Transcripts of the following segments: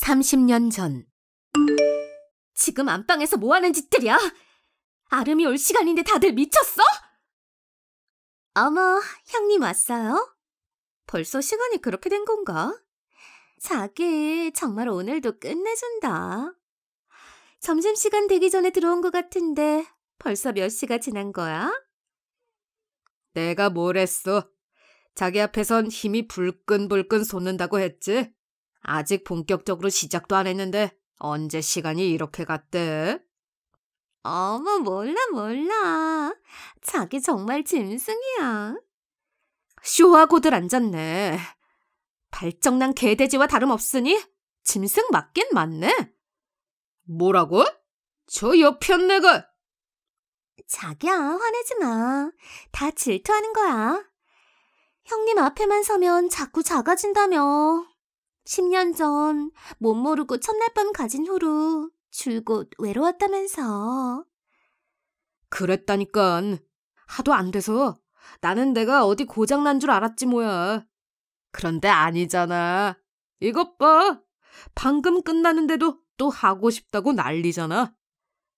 30년 전 지금 안방에서 뭐하는 짓들이야? 아름이 올 시간인데 다들 미쳤어? 어머, 형님 왔어요? 벌써 시간이 그렇게 된 건가? 자기, 정말 오늘도 끝내준다. 점심시간 되기 전에 들어온 것 같은데 벌써 몇 시가 지난 거야? 내가 뭘 했어? 자기 앞에선 힘이 불끈불끈 솟는다고 했지? 아직 본격적으로 시작도 안 했는데 언제 시간이 이렇게 갔대? 어머, 몰라, 몰라. 자기 정말 짐승이야. 쇼하고들 앉았네. 발정난 개돼지와 다름없으니 짐승 맞긴 맞네. 뭐라고? 저 옆편 내가... 자기야, 화내지 마. 다 질투하는 거야. 형님 앞에만 서면 자꾸 작아진다며. 10년 전, 못 모르고 첫날밤 가진 후로 줄곧 외로웠다면서. 그랬다니깐. 하도 안 돼서. 나는 내가 어디 고장난 줄 알았지 뭐야. 그런데 아니잖아. 이것 봐. 방금 끝나는데도 또 하고 싶다고 난리잖아.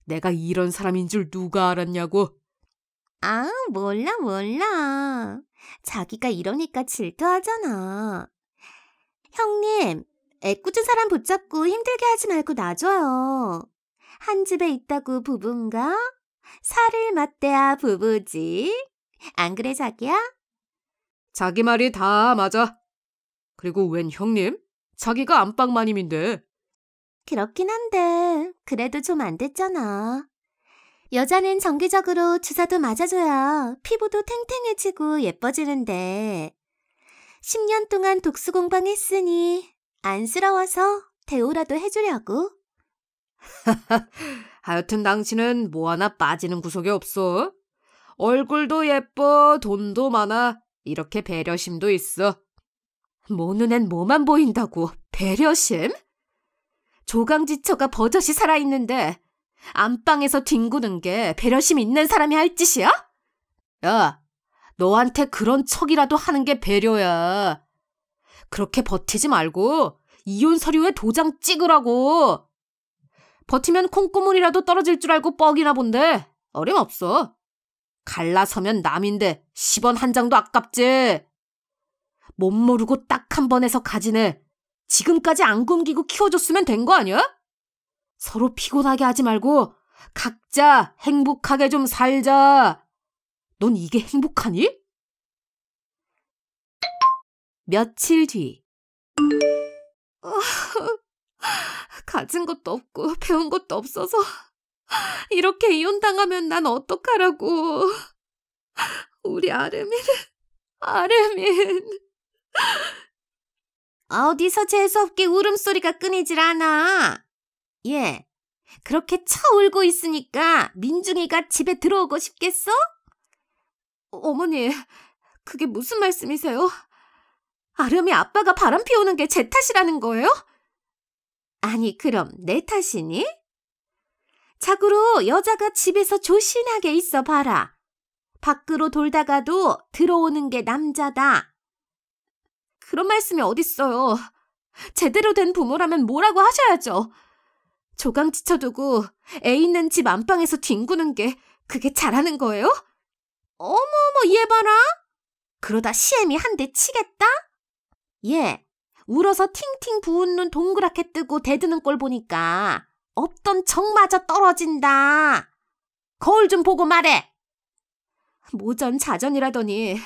내가 이런 사람인 줄 누가 알았냐고. 아, 몰라, 몰라. 자기가 이러니까 질투하잖아. 형님, 애꿎은 사람 붙잡고 힘들게 하지 말고 놔줘요. 한 집에 있다고 부부인가? 살을 맞대야 부부지. 안 그래, 자기야? 자기 말이 다 맞아. 그리고 웬 형님? 자기가 안방 마님인데. 그렇긴 한데 그래도 좀 안 됐잖아. 여자는 정기적으로 주사도 맞아줘야 피부도 탱탱해지고 예뻐지는데 10년 동안 독수 공방했으니 안쓰러워서 대우라도 해주려고. 하여튼 당신은 뭐 하나 빠지는 구석이 없어. 얼굴도 예뻐, 돈도 많아, 이렇게 배려심도 있어. 모 뭐 눈엔 뭐만 보인다고 배려심? 조강지처가 버젓이 살아있는데 안방에서 뒹구는 게 배려심 있는 사람이 할 짓이야? 야, 너한테 그런 척이라도 하는 게 배려야. 그렇게 버티지 말고 이혼 서류에 도장 찍으라고. 버티면 콩고물이라도 떨어질 줄 알고 뻑이나 본데 어림없어. 갈라서면 남인데 10원 한 장도 아깝지. 못 모르고 딱 한 번해서 가지네. 지금까지 안 굶기고 키워줬으면 된 거 아니야? 서로 피곤하게 하지 말고 각자 행복하게 좀 살자. 넌 이게 행복하니? 며칠 뒤. 가진 것도 없고 배운 것도 없어서 이렇게 이혼당하면 난 어떡하라고. 우리 아르민, 아르민. 어디서 재수없게 울음소리가 끊이질 않아. 예, 그렇게 쳐 울고 있으니까 민중이가 집에 들어오고 싶겠어? 어, 어머니, 그게 무슨 말씀이세요? 아름이 아빠가 바람 피우는 게 제 탓이라는 거예요? 아니, 그럼 내 탓이니? 자고로 여자가 집에서 조신하게 있어 봐라. 밖으로 돌다가도 들어오는 게 남자다. 그런 말씀이 어딨어요. 제대로 된 부모라면 뭐라고 하셔야죠. 조강 지쳐두고 애 있는 집 안방에서 뒹구는 게 그게 잘하는 거예요? 어머어머 얘 봐라. 그러다 시엠이 한 대 치겠다. 얘 예, 울어서 팅팅 부은 눈동그랗게 뜨고 대드는 꼴 보니까 없던 정마저 떨어진다. 거울 좀 보고 말해. 모전 자전이라더니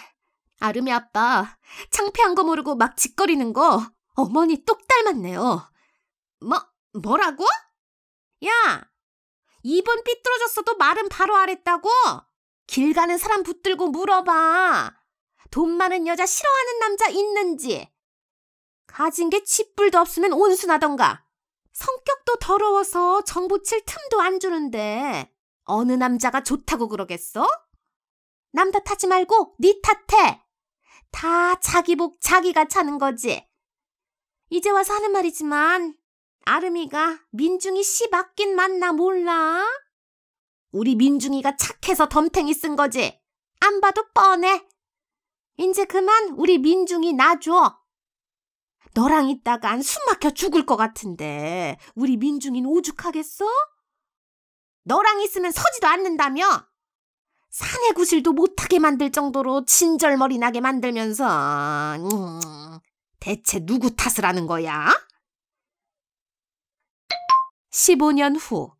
아름이 아빠 창피한 거 모르고 막 짓거리는 거 어머니 똑 닮았네요. 뭐 뭐라고? 야 이번 삐뚤어졌어도 말은 바로 하랬다고 길 가는 사람 붙들고 물어봐. 돈 많은 여자 싫어하는 남자 있는지. 가진 게 쥐뿔도 없으면 온순하던가. 성격도 더러워서 정보 칠 틈도 안 주는데 어느 남자가 좋다고 그러겠어? 남 탓하지 말고 네 탓해. 다 자기 복 자기가 차는 거지. 이제 와서 하는 말이지만 아름이가 민중이 씨 맞긴 맞나 몰라. 우리 민중이가 착해서 덤탱이 쓴 거지. 안 봐도 뻔해. 이제 그만 우리 민중이 놔줘. 너랑 있다간 숨 막혀 죽을 것 같은데 우리 민중이는 오죽하겠어? 너랑 있으면 서지도 않는다며? 사내 구실도 못하게 만들 정도로 진절머리 나게 만들면서 음, 대체 누구 탓을 하는 거야? 15년 후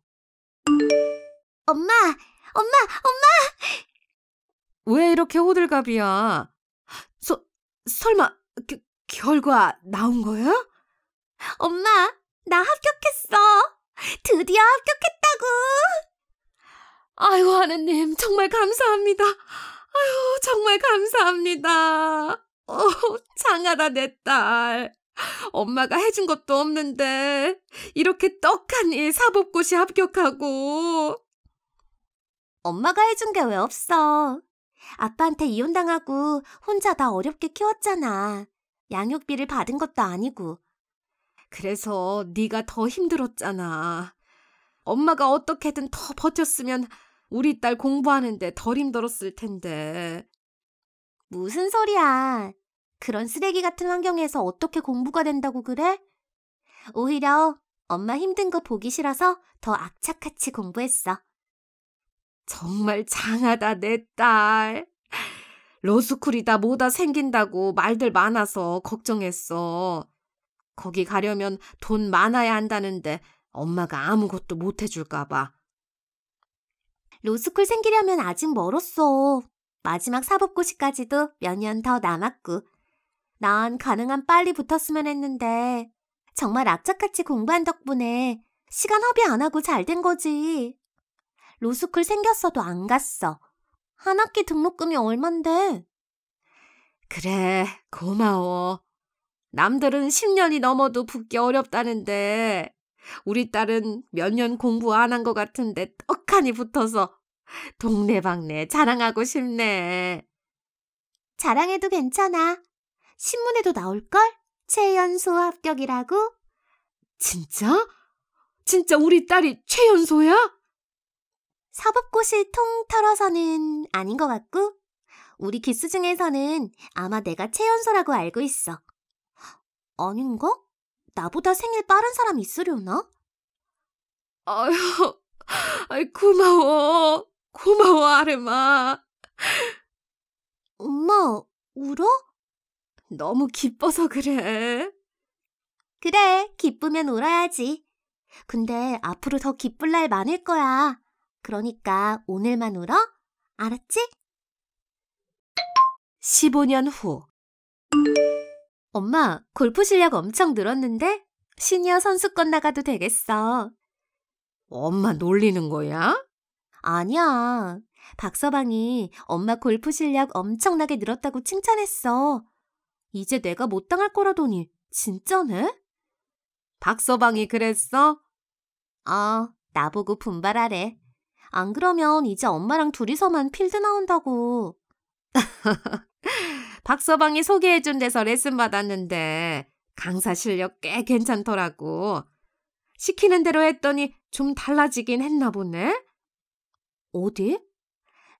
엄마, 엄마, 엄마! 왜 이렇게 호들갑이야? 서, 설마, 겨, 결과 나온 거야? 엄마, 나 합격했어. 드디어 합격했다고. 아유, 하느님, 정말 감사합니다. 아유, 정말 감사합니다. 어, 장하다, 내 딸. 엄마가 해준 것도 없는데, 이렇게 떡하니 사법고시 합격하고, 엄마가 해준 게 왜 없어? 아빠한테 이혼당하고 혼자 나 어렵게 키웠잖아. 양육비를 받은 것도 아니고. 그래서 네가 더 힘들었잖아. 엄마가 어떻게든 더 버텼으면 우리 딸 공부하는데 덜 힘들었을 텐데. 무슨 소리야. 그런 쓰레기 같은 환경에서 어떻게 공부가 된다고 그래? 오히려 엄마 힘든 거 보기 싫어서 더 악착같이 공부했어. 정말 장하다, 내 딸. 로스쿨이다 뭐다 생긴다고 말들 많아서 걱정했어. 거기 가려면 돈 많아야 한다는데 엄마가 아무것도 못 해줄까봐. 로스쿨 생기려면 아직 멀었어. 마지막 사법고시까지도 몇 년 더 남았고. 난 가능한 빨리 붙었으면 했는데 정말 악착같이 공부한 덕분에 시간 허비 안 하고 잘 된 거지. 로스쿨 생겼어도 안 갔어. 한 학기 등록금이 얼만데? 그래, 고마워. 남들은 10년이 넘어도 붙기 어렵다는데, 우리 딸은 몇 년 공부 안 한 것 같은데 떡하니 붙어서 동네방네 자랑하고 싶네. 자랑해도 괜찮아. 신문에도 나올걸? 최연소 합격이라고? 진짜? 진짜 우리 딸이 최연소야? 사법고시 통털어서는 아닌 것 같고 우리 기수 중에서는 아마 내가 최연소라고 알고 있어. 아닌가? 나보다 생일 빠른 사람 있으려나? 아휴, 아이 고마워. 고마워, 아레마. 엄마, 울어? 너무 기뻐서 그래. 그래, 기쁘면 울어야지. 근데 앞으로 더 기쁠 날 많을 거야. 그러니까 오늘만 울어? 알았지? 15년 후. 엄마, 골프 실력 엄청 늘었는데? 시니어 선수권 나가도 되겠어. 엄마 놀리는 거야? 아니야. 박서방이 엄마 골프 실력 엄청나게 늘었다고 칭찬했어. 이제 내가 못 당할 거라더니 진짜네? 박서방이 그랬어? 어, 나보고 분발하래. 안 그러면 이제 엄마랑 둘이서만 필드 나온다고. 박서방이 소개해준 데서 레슨 받았는데 강사 실력 꽤 괜찮더라고. 시키는 대로 했더니 좀 달라지긴 했나 보네? 어디?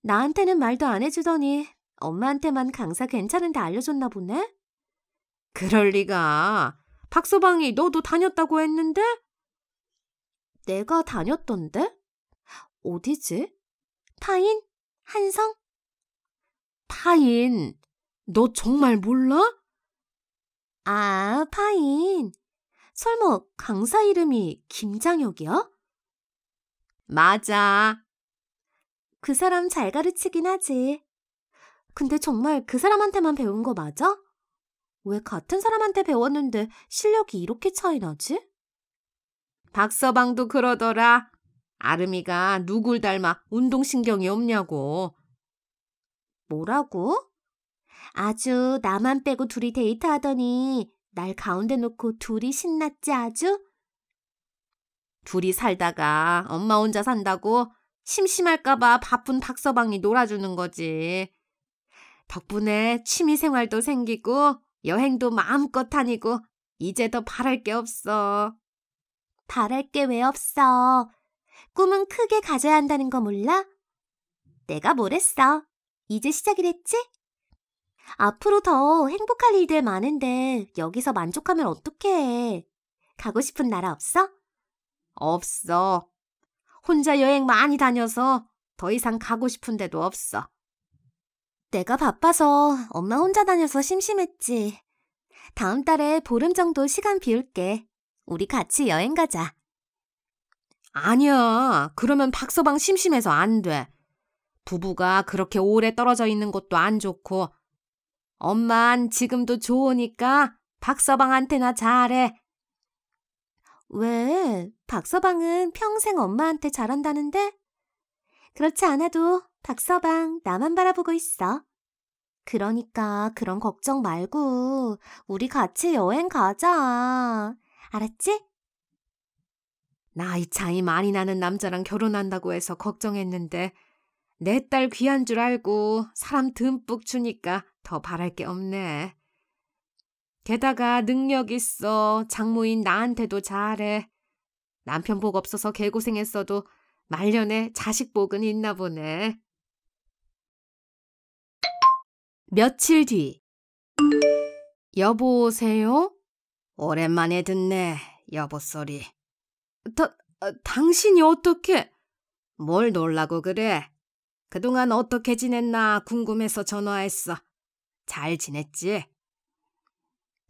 나한테는 말도 안 해주더니 엄마한테만 강사 괜찮은데 알려줬나 보네? 그럴 리가. 박서방이 너도 다녔다고 했는데? 내가 다녔던데? 어디지? 파인? 한성? 파인, 너 정말 몰라? 아, 파인. 설마 강사 이름이 김장혁이야? 맞아. 그 사람 잘 가르치긴 하지. 근데 정말 그 사람한테만 배운 거 맞아? 왜 같은 사람한테 배웠는데 실력이 이렇게 차이 나지? 박서방도 그러더라. 아름이가 누굴 닮아 운동신경이 없냐고. 뭐라고? 아주 나만 빼고 둘이 데이트하더니 날 가운데 놓고 둘이 신났지 아주? 둘이 살다가 엄마 혼자 산다고 심심할까봐 바쁜 박서방이 놀아주는 거지. 덕분에 취미 생활도 생기고 여행도 마음껏 다니고 이제 더 바랄 게 없어. 바랄 게 왜 없어? 꿈은 크게 가져야 한다는 거 몰라? 내가 뭘했어 이제 시작이랬지? 앞으로 더 행복할 일들 많은데 여기서 만족하면 어떡해. 가고 싶은 나라 없어? 없어. 혼자 여행 많이 다녀서 더 이상 가고 싶은 데도 없어. 내가 바빠서 엄마 혼자 다녀서 심심했지. 다음 달에 보름 정도 시간 비울게. 우리 같이 여행 가자. 아니야. 그러면 박서방 심심해서 안 돼. 부부가 그렇게 오래 떨어져 있는 것도 안 좋고. 엄만 지금도 좋으니까 박서방한테나 잘해. 왜? 박서방은 평생 엄마한테 잘한다는데? 그렇지 않아도 박서방 나만 바라보고 있어. 그러니까 그런 걱정 말고 우리 같이 여행 가자. 알았지? 나이 차이 많이 나는 남자랑 결혼한다고 해서 걱정했는데 내 딸 귀한 줄 알고 사람 듬뿍 주니까 더 바랄 게 없네. 게다가 능력 있어 장모인 나한테도 잘해. 남편 복 없어서 개고생했어도 말년에 자식 복은 있나 보네. 며칠 뒤 여보세요? 오랜만에 듣네 여보 소리. 다, 어, 당신이 어떻게? 뭘 놀라고 그래? 그동안 어떻게 지냈나 궁금해서 전화했어. 잘 지냈지?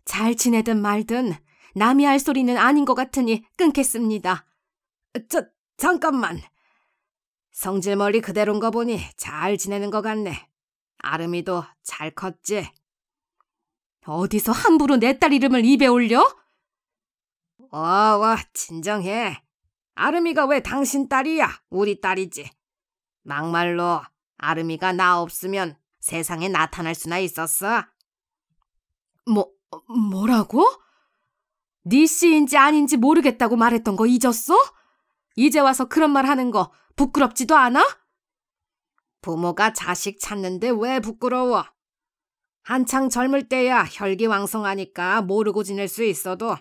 잘 지내든 말든 남이 할 소리는 아닌 것 같으니 끊겠습니다. 어, 저, 잠깐만. 성질머리 그대로인 거 보니 잘 지내는 것 같네. 아름이도 잘 컸지? 어디서 함부로 내 딸 이름을 입에 올려? 와, 와, 진정해. 아름이가 왜 당신 딸이야? 우리 딸이지. 막말로 아름이가 나 없으면 세상에 나타날 수나 있었어? 뭐, 뭐라고? 네 씨인지 아닌지 모르겠다고 말했던 거 잊었어? 이제 와서 그런 말 하는 거 부끄럽지도 않아? 부모가 자식 찾는데 왜 부끄러워? 한창 젊을 때야 혈기왕성하니까 모르고 지낼 수 있어도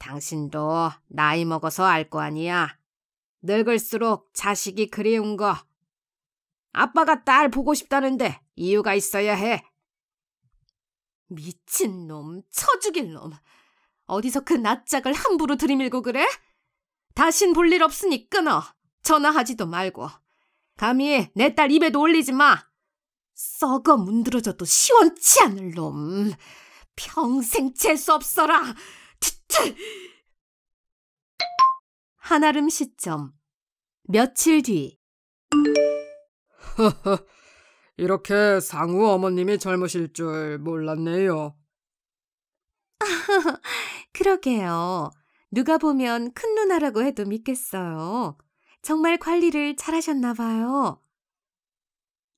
당신도 나이 먹어서 알 거 아니야. 늙을수록 자식이 그리운 거. 아빠가 딸 보고 싶다는데 이유가 있어야 해. 미친놈, 쳐죽일 놈. 어디서 그 낯짝을 함부로 들이밀고 그래? 다신 볼 일 없으니 끊어. 전화하지도 말고. 감히 내 딸 입에도 올리지 마. 썩어 문드러져도 시원치 않을 놈. 평생 재수 없어라. 진짜! 한아름 시점 며칠 뒤 허허 이렇게 상우 어머님이 젊으실 줄 몰랐네요. 그러게요. 누가 보면 큰 누나라고 해도 믿겠어요. 정말 관리를 잘하셨나 봐요.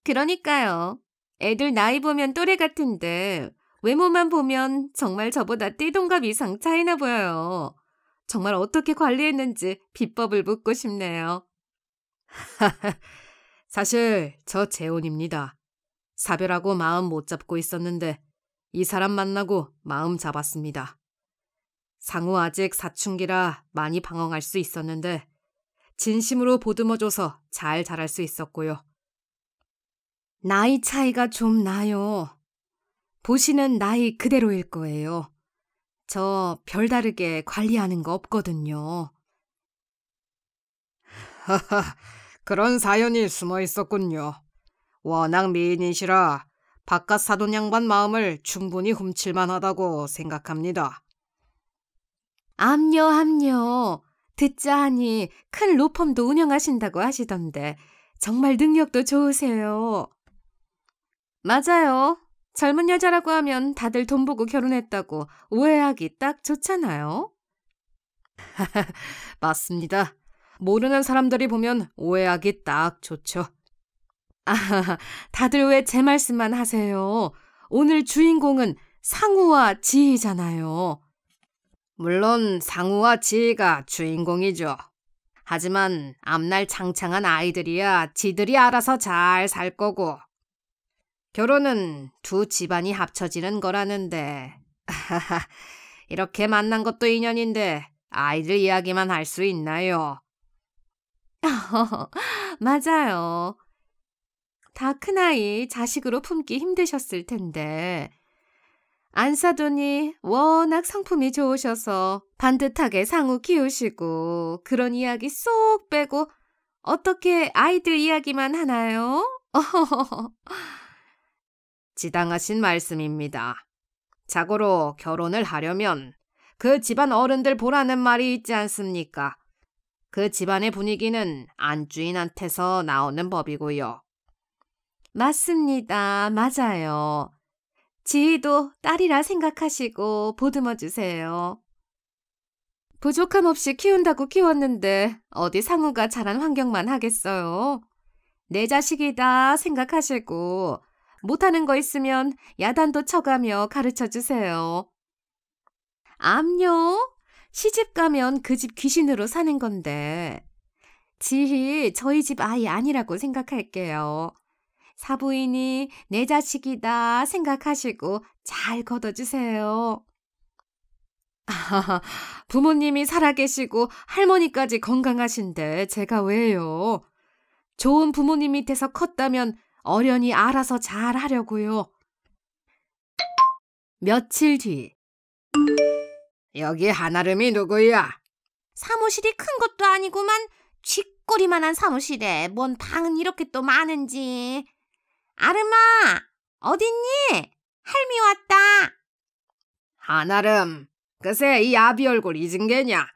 그러니까요. 애들 나이 보면 또래 같은데 외모만 보면 정말 저보다 띠동갑 이상 차이나 보여요. 정말 어떻게 관리했는지 비법을 묻고 싶네요. 사실 저 재혼입니다. 사별하고 마음 못 잡고 있었는데 이 사람 만나고 마음 잡았습니다. 상우 아직 사춘기라 많이 방황할 수 있었는데 진심으로 보듬어줘서 잘 자랄 수 있었고요. 나이 차이가 좀 나요. 보시는 나이 그대로일 거예요. 저 별다르게 관리하는 거 없거든요. 하하, 그런 사연이 숨어 있었군요. 워낙 미인이시라 바깥 사돈 양반 마음을 충분히 훔칠만 하다고 생각합니다. 암요, 암요. 듣자 하니 큰 로펌도 운영하신다고 하시던데 정말 능력도 좋으세요. 맞아요. 젊은 여자라고 하면 다들 돈 보고 결혼했다고 오해하기 딱 좋잖아요. 맞습니다. 모르는 사람들이 보면 오해하기 딱 좋죠. 아, 다들 왜 제 말씀만 하세요? 오늘 주인공은 상우와 지희잖아요. 물론 상우와 지희가 주인공이죠. 하지만 앞날 창창한 아이들이야 지들이 알아서 잘 살 거고 결혼은 두 집안이 합쳐지는 거라는데. 이렇게 만난 것도 인연인데 아이들 이야기만 할 수 있나요? 맞아요. 다 큰아이 자식으로 품기 힘드셨을 텐데. 안사돈이 워낙 성품이 좋으셔서 반듯하게 상우 키우시고 그런 이야기 쏙 빼고 어떻게 아이들 이야기만 하나요? 지당하신 말씀입니다. 자고로 결혼을 하려면 그 집안 어른들 보라는 말이 있지 않습니까? 그 집안의 분위기는 안주인한테서 나오는 법이고요. 맞습니다. 맞아요. 지희도 딸이라 생각하시고 보듬어 주세요. 부족함 없이 키운다고 키웠는데 어디 상우가 자란 환경만 하겠어요. 내 자식이다 생각하시고 못하는 거 있으면 야단도 쳐가며 가르쳐 주세요. 암요? 시집 가면 그 집 귀신으로 사는 건데. 지희, 저희 집 아이 아니라고 생각할게요. 사부인이 내 자식이다 생각하시고 잘 걷어주세요. 아, 부모님이 살아계시고 할머니까지 건강하신데 제가 왜요? 좋은 부모님 밑에서 컸다면 어련히 알아서 잘 하려고요. 며칠 뒤 여기 하나름이 누구야? 사무실이 큰 것도 아니구만 쥐꼬리만한 사무실에 뭔 방은 이렇게 또 많은지. 아름아, 어딨니? 할미 왔다. 하나름, 그새 이 아비 얼굴 잊은 게냐?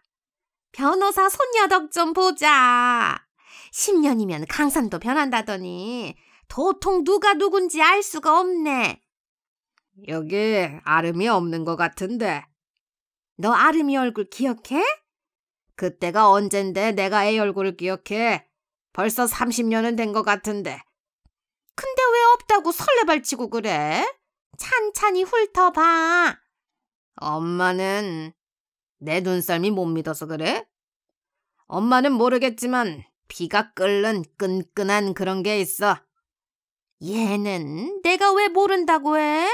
변호사 손녀덕 좀 보자. 10년이면 강산도 변한다더니 도통 누가 누군지 알 수가 없네. 여기 아름이 없는 것 같은데. 너 아름이 얼굴 기억해? 그때가 언젠데 내가 애 얼굴을 기억해. 벌써 30년은 된 것 같은데. 근데 왜 없다고 설레발치고 그래? 찬찬히 훑어봐. 엄마는 내 눈썰미 못 믿어서 그래? 엄마는 모르겠지만 비가 끓는 끈끈한 그런 게 있어. 얘는 내가 왜 모른다고 해?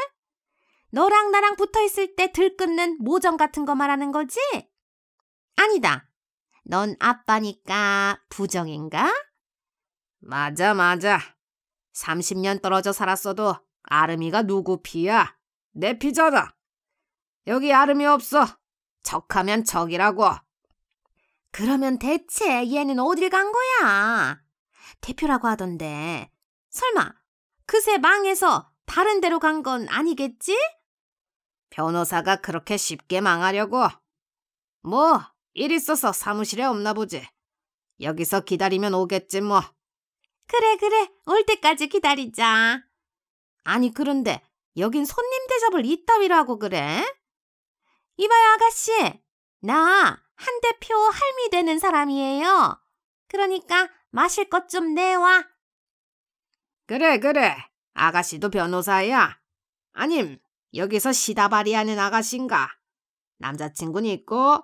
너랑 나랑 붙어 있을 때 들끓는 모정 같은 거 말하는 거지? 아니다. 넌 아빠니까 부정인가? 맞아, 맞아. 30년 떨어져 살았어도 아름이가 누구 피야? 내 피잖아. 여기 아름이 없어. 적하면 적이라고. 그러면 대체 얘는 어딜 간 거야? 대표라고 하던데. 설마 그새 망해서 다른 데로 간 건 아니겠지? 변호사가 그렇게 쉽게 망하려고. 뭐, 일 있어서 사무실에 없나 보지. 여기서 기다리면 오겠지 뭐. 그래, 그래. 올 때까지 기다리자. 아니, 그런데 여긴 손님 대접을 이따위라고 그래? 이봐요, 아가씨. 나 한 대표 할미 되는 사람이에요. 그러니까 마실 것 좀 내와. 그래, 그래. 아가씨도 변호사야. 아님, 여기서 시다바리 하는 아가씨인가? 남자친구는 있고?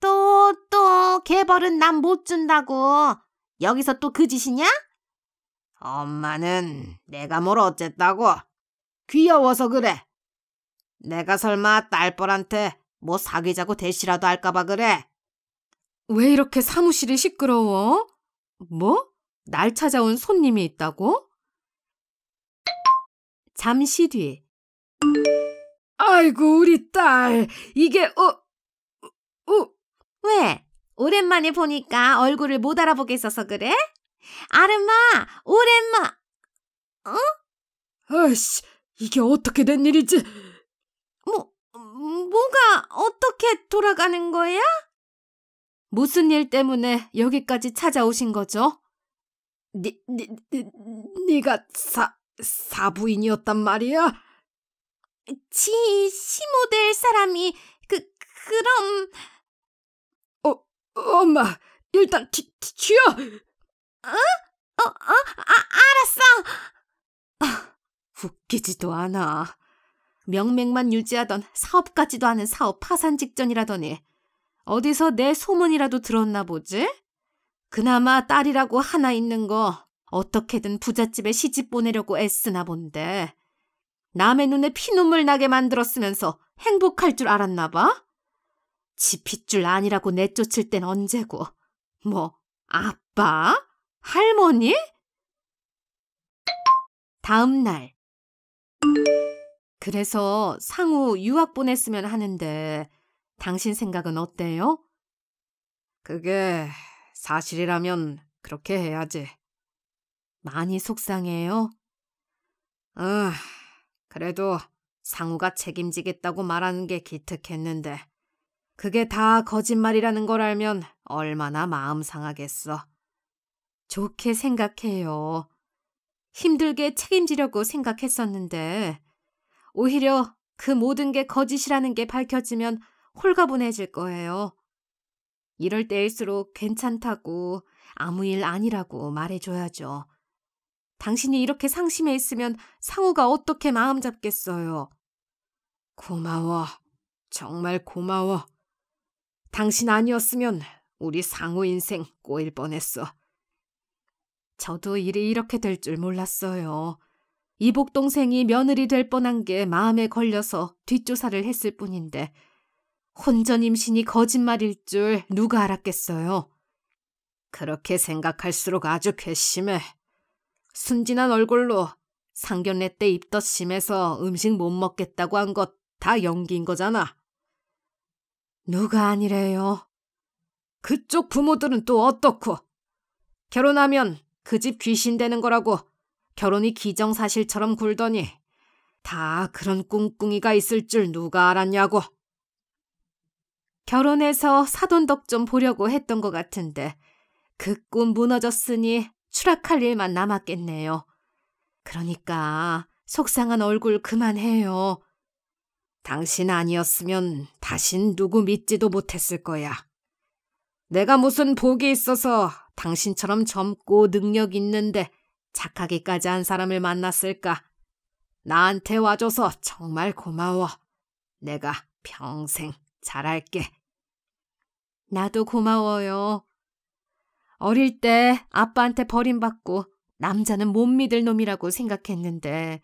또, 또, 개벌은 난 못 준다고. 여기서 또 그 짓이냐? 엄마는 내가 뭘 어쨌다고. 귀여워서 그래. 내가 설마 딸뻘한테 뭐 사귀자고 대시라도 할까봐 그래. 왜 이렇게 사무실이 시끄러워? 뭐? 날 찾아온 손님이 있다고? 잠시 뒤. 아이고, 우리 딸. 이게, 어, 어. 어. 왜? 오랜만에 보니까 얼굴을 못 알아보겠어서 그래? 아름아, 오랜만. 어? 아씨 이게 어떻게 된 일이지? 뭐, 뭐가 어떻게 돌아가는 거야? 무슨 일 때문에 여기까지 찾아오신 거죠? 니, 니, 니, 니가 사, 사부인이었단 말이야? 지 시모될 사람이 그 그럼 어 엄마 일단 튀, 튀어 어? 어? 어? 아, 알았어 아, 웃기지도 않아 명맥만 유지하던 사업까지도 하는 사업 파산 직전이라더니 어디서 내 소문이라도 들었나 보지? 그나마 딸이라고 하나 있는 거 어떻게든 부잣집에 시집 보내려고 애쓰나 본데 남의 눈에 피눈물 나게 만들었으면서 행복할 줄 알았나 봐? 지핏줄 아니라고 내쫓을 땐 언제고 뭐 아빠? 할머니? 다음 날 그래서 상우 유학 보냈으면 하는데 당신 생각은 어때요? 그게 사실이라면 그렇게 해야지. 많이 속상해요? 응, 아, 그래도 상우가 책임지겠다고 말하는 게 기특했는데 그게 다 거짓말이라는 걸 알면 얼마나 마음 상하겠어. 좋게 생각해요. 힘들게 책임지려고 생각했었는데 오히려 그 모든 게 거짓이라는 게 밝혀지면 홀가분해질 거예요. 이럴 때일수록 괜찮다고 아무 일 아니라고 말해줘야죠. 당신이 이렇게 상심해 있으면 상우가 어떻게 마음 잡겠어요. 고마워. 정말 고마워. 당신 아니었으면 우리 상우 인생 꼬일 뻔했어. 저도 일이 이렇게 될 줄 몰랐어요. 이복 동생이 며느리 될 뻔한 게 마음에 걸려서 뒷조사를 했을 뿐인데 혼전 임신이 거짓말일 줄 누가 알았겠어요. 그렇게 생각할수록 아주 괘씸해. 순진한 얼굴로 상견례 때 입덧 심해서 음식 못 먹겠다고 한 것 다 연기인 거잖아. 누가 아니래요. 그쪽 부모들은 또 어떻고. 결혼하면 그 집 귀신 되는 거라고 결혼이 기정사실처럼 굴더니 다 그런 꿍꿍이가 있을 줄 누가 알았냐고. 결혼해서 사돈덕 좀 보려고 했던 것 같은데 그 꿈 무너졌으니 추락할 일만 남았겠네요. 그러니까 속상한 얼굴 그만해요. 당신 아니었으면 다신 누구 믿지도 못했을 거야. 내가 무슨 복이 있어서 당신처럼 젊고 능력 있는데 착하기까지 한 사람을 만났을까? 나한테 와줘서 정말 고마워. 내가 평생 잘할게. 나도 고마워요. 어릴 때 아빠한테 버림받고 남자는 못 믿을 놈이라고 생각했는데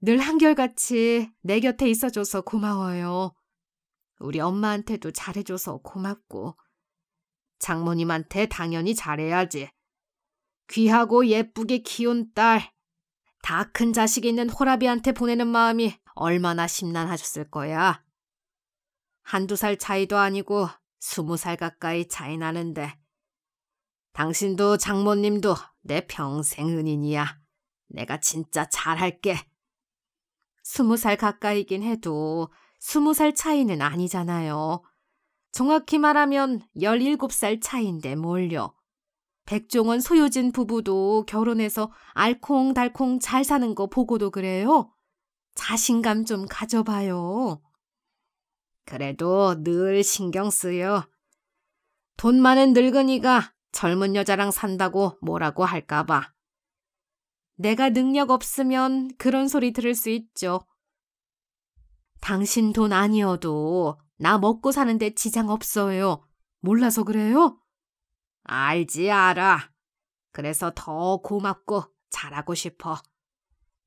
늘 한결같이 내 곁에 있어줘서 고마워요. 우리 엄마한테도 잘해줘서 고맙고 장모님한테 당연히 잘해야지. 귀하고 예쁘게 키운 딸, 다 큰 자식 있는 호라비한테 보내는 마음이 얼마나 심란하셨을 거야. 한두 살 차이도 아니고 스무 살 가까이 차이 나는데 당신도 장모님도 내 평생 은인이야. 내가 진짜 잘할게. 스무 살 가까이긴 해도 스무 살 차이는 아니잖아요. 정확히 말하면 17살 차인데 이 뭘요. 백종원 소유진 부부도 결혼해서 알콩달콩 잘 사는 거 보고도 그래요. 자신감 좀 가져봐요. 그래도 늘 신경 쓰여. 돈 많은 늙은이가 젊은 여자랑 산다고 뭐라고 할까봐. 내가 능력 없으면 그런 소리 들을 수 있죠. 당신 돈 아니어도 나 먹고 사는데 지장 없어요. 몰라서 그래요? 알지, 알아. 그래서 더 고맙고 잘하고 싶어.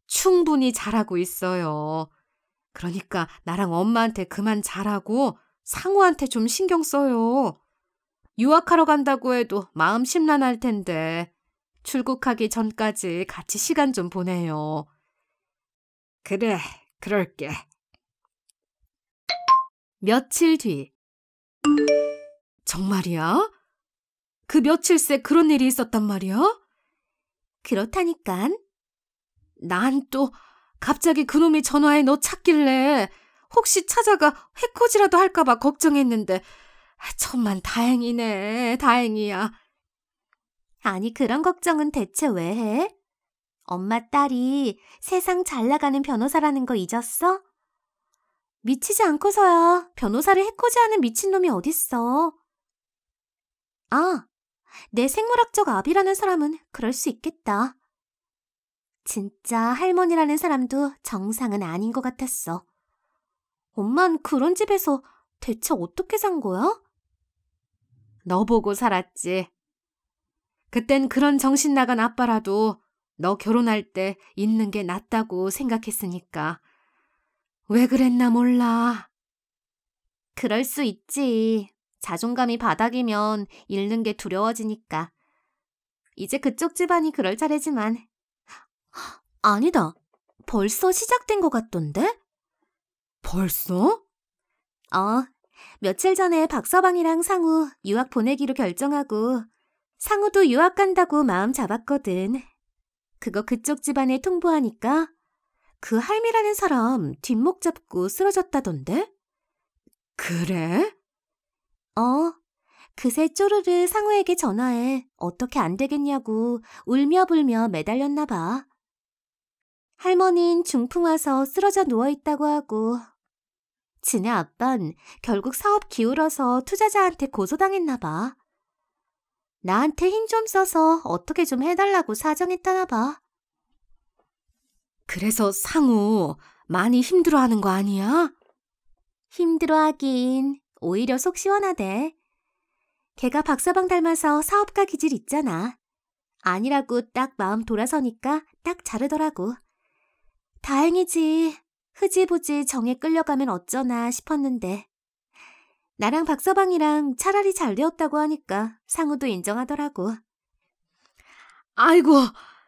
충분히 잘하고 있어요. 그러니까 나랑 엄마한테 그만 잘하고 상우한테 좀 신경 써요. 유학하러 간다고 해도 마음 심란할 텐데 출국하기 전까지 같이 시간 좀 보내요. 그래, 그럴게. 며칠 뒤. 정말이야? 그 며칠 새 그런 일이 있었단 말이야? 그렇다니깐. 난또 갑자기 그놈이 전화해너 찾길래 혹시 찾아가 해코지라도 할까봐 걱정했는데 아, 천만 다행이네, 다행이야. 아니, 그런 걱정은 대체 왜 해? 엄마 딸이 세상 잘 나가는 변호사라는 거 잊었어? 미치지 않고서야 변호사를 해코지하는 미친놈이 어딨어. 아, 내 생물학적 아비라는 사람은 그럴 수 있겠다. 진짜 할머니라는 사람도 정상은 아닌 것 같았어. 엄만 그런 집에서 대체 어떻게 산 거야? 너 보고 살았지. 그땐 그런 정신 나간 아빠라도 너 결혼할 때 있는 게 낫다고 생각했으니까. 왜 그랬나 몰라. 그럴 수 있지. 자존감이 바닥이면 잃는 게 두려워지니까. 이제 그쪽 집안이 그럴 차례지만 아니다. 벌써 시작된 것 같던데? 벌써? 어, 며칠 전에 박서방이랑 상우 유학 보내기로 결정하고 상우도 유학 간다고 마음 잡았거든. 그거 그쪽 집안에 통보하니까 그 할미라는 사람 뒷목 잡고 쓰러졌다던데? 그래? 어, 그새 쪼르르 상우에게 전화해 어떻게 안 되겠냐고 울며불며 매달렸나 봐. 할머니는 중풍 와서 쓰러져 누워 있다고 하고 진의 아빤 결국 사업 기울어서 투자자한테 고소당했나 봐. 나한테 힘 좀 써서 어떻게 좀 해달라고 사정했다나 봐. 그래서 상우 많이 힘들어하는 거 아니야? 힘들어하긴 오히려 속 시원하대. 걔가 박사방 닮아서 사업가 기질 있잖아. 아니라고 딱 마음 돌아서니까 딱 자르더라고. 다행이지. 흐지부지 정에 끌려가면 어쩌나 싶었는데. 나랑 박서방이랑 차라리 잘 되었다고 하니까 상우도 인정하더라고. 아이고,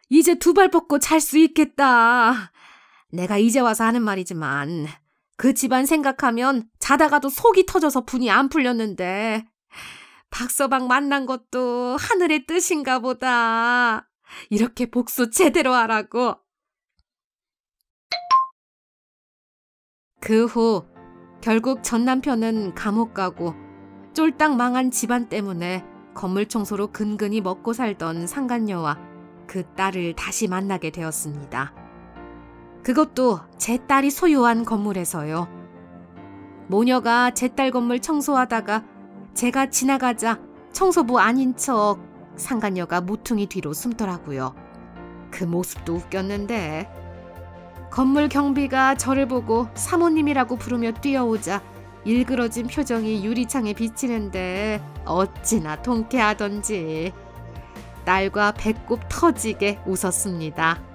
이제 두 발벗고잘 수 있겠다. 내가 이제 와서 하는 말이지만 그 집안 생각하면 자다가도 속이 터져서 분이 안 풀렸는데 박서방 만난 것도 하늘의 뜻인가 보다. 이렇게 복수 제대로 하라고. 그후 결국 전 남편은 감옥 가고 쫄딱 망한 집안 때문에 건물 청소로 근근히 먹고 살던 상간녀와 그 딸을 다시 만나게 되었습니다. 그것도 제 딸이 소유한 건물에서요. 모녀가 제 딸 건물 청소하다가 제가 지나가자 청소부 아닌 척 상간녀가 모퉁이 뒤로 숨더라고요. 그 모습도 웃겼는데 건물 경비가 저를 보고 사모님이라고 부르며 뛰어오자 일그러진 표정이 유리창에 비치는데 어찌나 통쾌하던지 딸과 배꼽 터지게 웃었습니다.